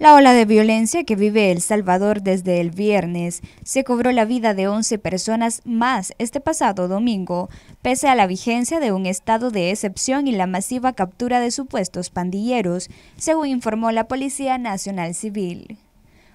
La ola de violencia que vive El Salvador desde el viernes se cobró la vida de 11 personas más este pasado domingo, pese a la vigencia de un estado de excepción y la masiva captura de supuestos pandilleros, según informó la Policía Nacional Civil.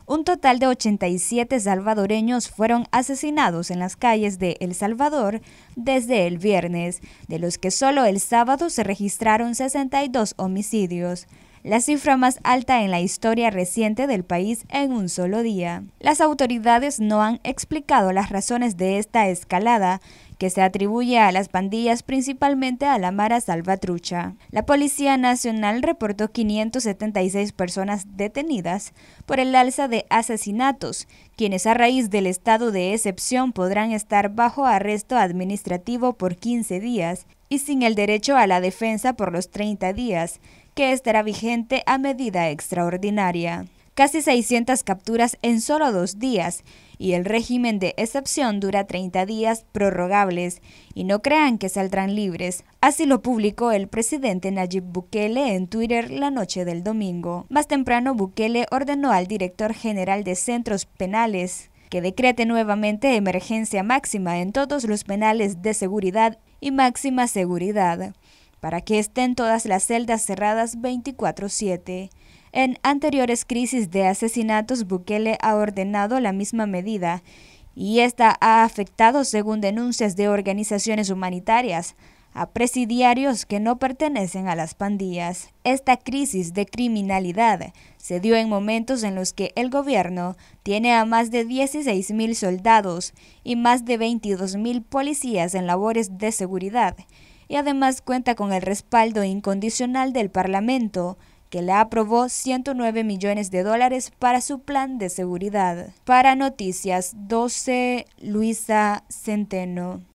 Un total de 87 salvadoreños fueron asesinados en las calles de El Salvador desde el viernes, de los que solo el sábado se registraron 62 homicidios la cifra más alta en la historia reciente del país en un solo día. Las autoridades no han explicado las razones de esta escalada, que se atribuye a las pandillas principalmente a la Mara Salvatrucha. La Policía Nacional reportó 576 personas detenidas por el alza de asesinatos, quienes a raíz del estado de excepción podrán estar bajo arresto administrativo por 15 días y sin el derecho a la defensa por los 30 días, que estará vigente a medida extraordinaria. Casi 600 capturas en solo dos días y el régimen de excepción dura 30 días prorrogables y no crean que saldrán libres. Así lo publicó el presidente Nayib Bukele en Twitter la noche del domingo. Más temprano, Bukele ordenó al director general de centros penales que decrete nuevamente emergencia máxima en todos los penales de seguridad y máxima seguridad para que estén todas las celdas cerradas 24/7. En anteriores crisis de asesinatos, Bukele ha ordenado la misma medida y esta ha afectado, según denuncias de organizaciones humanitarias, a presidiarios que no pertenecen a las pandillas. Esta crisis de criminalidad se dio en momentos en los que el gobierno tiene a más de 16.000 soldados y más de 22.000 policías en labores de seguridad y además cuenta con el respaldo incondicional del Parlamento, que le aprobó 109 millones de dólares para su plan de seguridad. Para Noticias 12, Luisa Centeno.